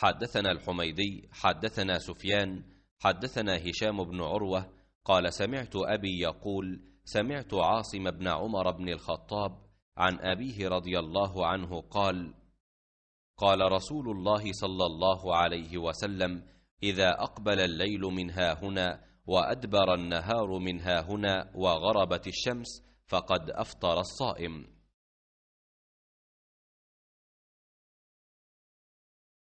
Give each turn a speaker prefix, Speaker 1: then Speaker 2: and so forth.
Speaker 1: حدثنا الحميدي
Speaker 2: حدثنا سفيان حدثنا هشام بن عروه قال سمعت ابي يقول سمعت عاصم بن عمر بن الخطاب عن ابيه رضي الله عنه قال قال رسول الله صلى الله عليه وسلم اذا اقبل الليل من هنا وادبر النهار من هنا
Speaker 1: وغربت الشمس فقد افطر الصائم